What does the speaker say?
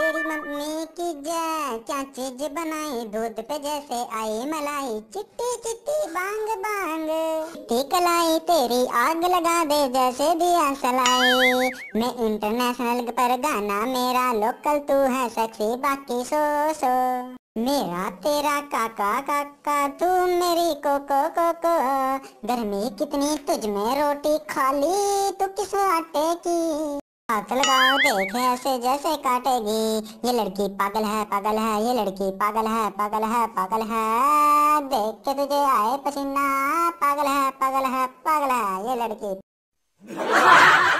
तेरी मम्मी की जय क्या चीज बनाई दूध पे जैसे आई मलाई चिट्टी चिट्टी बांग बांग चिट्टी कलाई तेरी आग लगा दे जैसे दिया सलाई मैं इंटरनेशनल पर गाना मेरा लोकल तू है सेक्सी बाकी सो सो मेरा तेरा काका काका तू मेरी कोको कोको गर्मी कितनी तुझ में रोटी खाली तू किस आटे की हाथ लगाओ देखे ऐसे जैसे काटेगी ये लड़की पागल है पागल है ये लड़की पागल है पागल है पागल है देख के तुझे आए पसीना पागल है पागल है पागल है ये लड़की